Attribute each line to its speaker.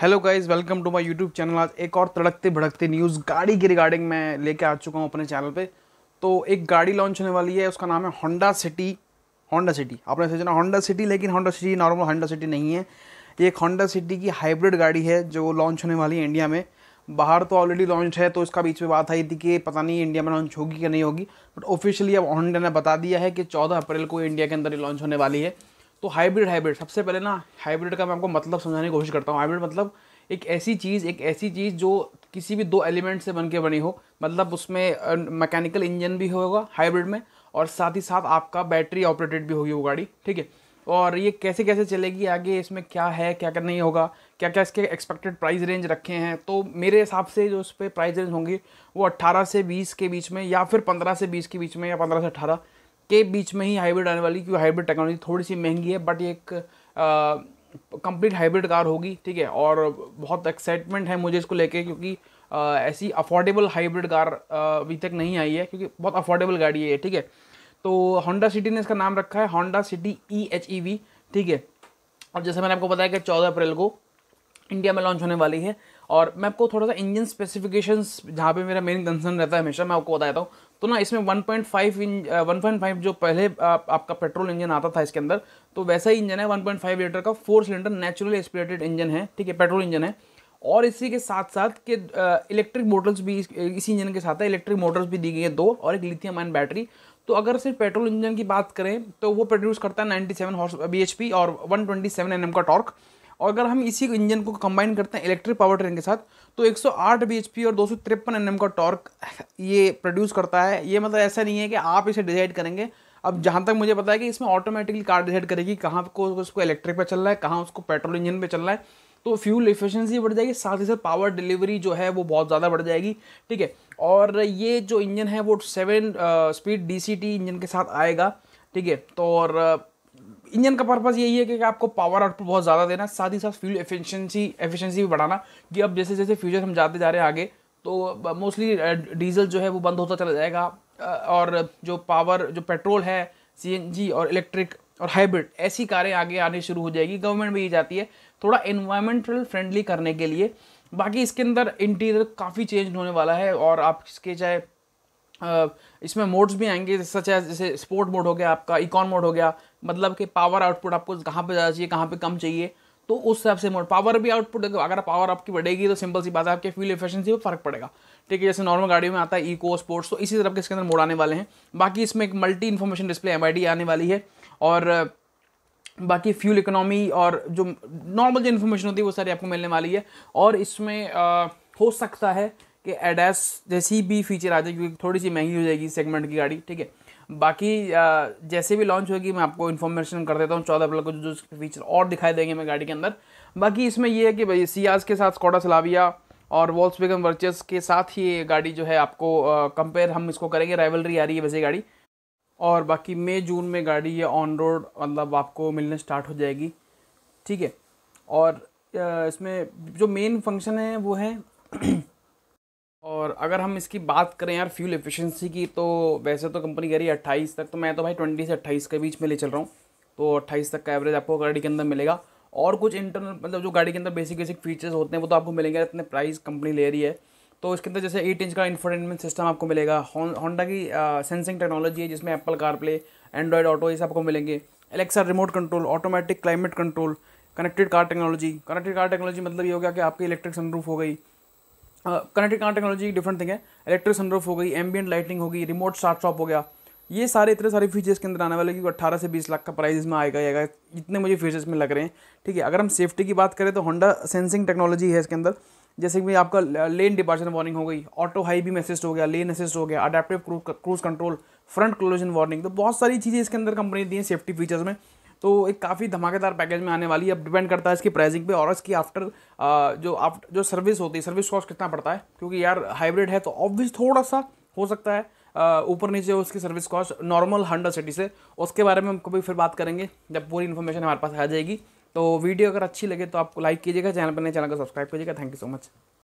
Speaker 1: hello guys welcome to my YouTube channel आज एक और तड़कते भड़कते न्यूज़ गाड़ी की रिगार्डिंग मैं लेके आ चुका हूँ अपने चैनल पे तो एक गाड़ी लॉन्च होने वाली है उसका नाम है होंडा सिटी होंडा सिटी आपने सोचा होंडा सिटी लेकिन Honda City normal Honda City नहीं है ये एक होंडा सिटी की हाइब्रिड गाड़ी है जो लॉन्च होने वाली है इंडिया में बाहर तो ऑलरेडी लॉन्च है तो इसका बीच में बात आई थी कि पता नहीं इंडिया में लॉन्च होगी कि नहीं होगी बट ऑफिशियली अब होंडा ने बता दिया है कि चौदह अप्रैल को इंडिया के अंदर ही लॉन्च होने वाली है तो हाइब्रिड हाइब्रिड सबसे पहले ना हाइब्रिड का मैं आपको मतलब समझाने की कोशिश करता हूँ हाइब्रिड मतलब एक ऐसी चीज़ एक ऐसी चीज़ जो किसी भी दो एलिमेंट से बन के बनी हो मतलब उसमें मैकेनिकल इंजन भी होगा हाइब्रिड में और साथ ही साथ आपका बैटरी ऑपरेटेड भी होगी वो गाड़ी ठीक है और ये कैसे कैसे चलेगी आगे इसमें क्या है क्या क्या नहीं होगा क्या क्या इसके एक्सपेक्टेड प्राइस रेंज रखे हैं तो मेरे हिसाब से जो उस पर प्राइस रेंज होंगी वो 18 से 20 के बीच में या फिर 15 से 20 के बीच में या 15 से के बीच में ही हाइब्रिड आने वाली क्योंकि हाइब्रिड टेक्नोलॉजी थोड़ी सी महंगी है बट एक कंप्लीट हाइब्रिड कार होगी ठीक है और बहुत एक्साइटमेंट है मुझे इसको लेके क्योंकि आ, ऐसी अफोर्डेबल हाइब्रिड कार अभी तक नहीं आई है क्योंकि बहुत अफोर्डेबल गाड़ी है ठीक है तो होंडा सिटी ने इसका नाम रखा है Honda City E H E V ठीक है और जैसे मैंने आपको बताया कि चौदह अप्रैल को इंडिया में लॉन्च होने वाली है और मैं आपको थोड़ा सा इंजन स्पेसिफिकेशन जहाँ पे मेरा मेन कंसर्न रहता है हमेशा मैं आपको बताता हूँ तो ना इसमें 1.5 इंज फाइव जो पहले आप, आपका पेट्रोल इंजन आता था इसके अंदर तो वैसा ही इंजन है 1.5 लीटर का four cylinder natural aspirated engine है ठीक है पेट्रोल इंजन है और इसी के साथ साथ के इलेक्ट्रिक मोटर्स भी इसी इंजन के साथ है इलेक्ट्रिक मोटर्स भी दी गई है दो और एक लिथियम आयन बैटरी तो अगर सिर्फ पेट्रोल इंजन की बात करें तो वो प्रोड्यूस करता है नाइन्टी सेवन हॉर्स बी और वन ट्वेंटी का टॉर्क और अगर हम इसी इंजन को कंबाइन करते हैं इलेक्ट्रिक पावर ट्रेन के साथ तो 108 bhp और दो सौ का टॉर्क ये प्रोड्यूस करता है ये मतलब ऐसा नहीं है कि आप इसे डिसाइड करेंगे अब जहाँ तक मुझे पता है कि इसमें ऑटोमेटिकली कार डिसाइड करेगी कहाँ को उसको इलेक्ट्रिक पर चल रहा है कहाँ उसको पेट्रोल इंजन पर चल रहा है तो फ्यूल इफिशेंसी बढ़ जाएगी साथ ही साथ पावर डिलीवरी जो है वो बहुत ज़्यादा बढ़ जाएगी ठीक है और ये जो इंजन है वो सेवन स्पीड डी इंजन के साथ आएगा ठीक है तो और uh, इंजन का पर्पज़ यही है कि आपको पावर आउटपुट बहुत ज़्यादा देना साथ ही साथ फ्यूल एफिशिएंसी एफिशिएंसी भी बढ़ाना कि अब जैसे जैसे फ्यूचर हम जाते जा रहे हैं आगे तो मोस्टली डीजल जो है वो बंद होता चला जाएगा और जो पावर जो पेट्रोल है सी और इलेक्ट्रिक और हाइब्रिड ऐसी कारें आगे आने शुरू हो जाएगी गवर्नमेंट भी ये जाती है थोड़ा इन्वायरमेंटल फ्रेंडली करने के लिए बाकी इसके अंदर इंटीरियर काफ़ी चेंज होने वाला है और आप इसके चाहे इसमें मोड्स भी आएंगे सच है जैसे स्पोर्ट मोड हो गया आपका इकॉन मोड हो गया मतलब कि पावर आउटपुट आपको कहाँ पे ज़्यादा चाहिए कहाँ पे कम चाहिए तो उस हिसाब से मोड पावर भी आउटपुट देखो अगर पावर आपकी बढ़ेगी तो सिंपल सी बात है आपके फ्यूल एफिशिएंसी पर फर्क पड़ेगा ठीक है जैसे नॉर्मल गाड़ियों में आता है इको स्पोर्ट्स तो इसी तरह के इसके अंदर मोड आने वाले हैं बाकी इसमें एक मल्टी इन्फॉर्मेशन डिस्प्ले एम आने वाली है और बाकी फ्यूल इकोनॉमी और जो नॉर्मल जो इन्फॉर्मेशन होती है वो सारी आपको मिलने वाली है और इसमें हो सकता है कि एडेस जैसी भी फीचर आ जाए क्योंकि थोड़ी सी महंगी हो जाएगी सेगमेंट की गाड़ी ठीक है बाकी जैसे भी लॉन्च होगी मैं आपको इन्फॉर्मेशन कर देता हूँ चौदह अप्रैल को जो जो फीचर और दिखाई देंगे हमें गाड़ी के अंदर बाकी इसमें यह है कि भाई सियाज के साथ स्कॉडा सलाविया और वॉल्स बेगम वर्चस के साथ ही ये गाड़ी जो है आपको कंपेयर हम इसको करेंगे राइवलरी आ रही है वैसे गाड़ी और बाकी मई जून में गाड़ी ये ऑन रोड मतलब आपको मिलने स्टार्ट हो जाएगी ठीक है और इसमें जो मेन फंक्शन है वो है और अगर हम इसकी बात करें यार फ्यूल एफिशिएंसी की तो वैसे तो कंपनी कह रही है अट्ठाईस तक तो मैं तो भाई ट्वेंटी से अट्ठाईस के बीच में ले चल रहा हूँ तो अट्ठाईस तक का एवरेज आपको गाड़ी के अंदर मिलेगा और कुछ इंटरनल मतलब जो गाड़ी के अंदर बेसिक बेसिक फीचर्स होते हैं वो तो आपको मिलेंगे इतने प्राइस कंपनी ले रही है तो इसके अंदर जैसे एट इंच का इन्फोटेनमेंट सिस्टम आपको मिलेगा होंडा की सेंसिंग टेक्नोलॉजी है जिसमें एप्पल कारप्ले एंड्रॉयड ऑटो ये सब आपको मिलेंगे Alexa remote control automatic climate control connected car technology connected car technology मतलब ये हो गया कि आपकी इलेक्ट्रिक सनरूफ हो गई connected car technology different thing है इलेक्ट्रिक सनरूफ हो गई एम्बियंट लाइटिंग होगी रिमोट स्टार्ट स्टॉप हो गया ये सारे इतने सारे फीचर्स के अंदर आने वाले क्योंकि अट्ठारह से बीस लाख का प्राइस इसमें आएगा आएगा इतने मुझे फीचर्स में लग रहे हैं ठीक है अगर हम सेफ्टी की बात करें तो होंडा सेंसिंग टेक्नोलॉजी है इसके अंदर जैसे कि आपका लेन डिपार्चर वार्निंग हो गई ऑटो हाई बीम असिस्ट हो गया लेन असिस्ट हो गया adaptive cruise control front collision warning तो बहुत सारी चीज़ें इसके अंदर कंपनी दी हैं सेफ्टी फीचर्स में तो एक काफ़ी धमाकेदार पैकेज में आने वाली है अब डिपेंड करता है इसकी प्राइसिंग पे और इसकी आफ्टर जो आफ्ट जो सर्विस होती है सर्विस कॉस्ट कितना पड़ता है क्योंकि यार हाइब्रिड है तो ऑब्वियस थोड़ा सा हो सकता है ऊपर नीचे उसकी service cost normal Honda City से उसके बारे में हम कभी फिर बात करेंगे जब पूरी इन्फॉर्मेशन हमारे पास आ जाएगी तो वीडियो अगर अच्छी लगे तो आपको लाइक कीजिएगा चैनल पर नए चैनल को सब्सक्राइब कीजिएगा थैंक यू सो मच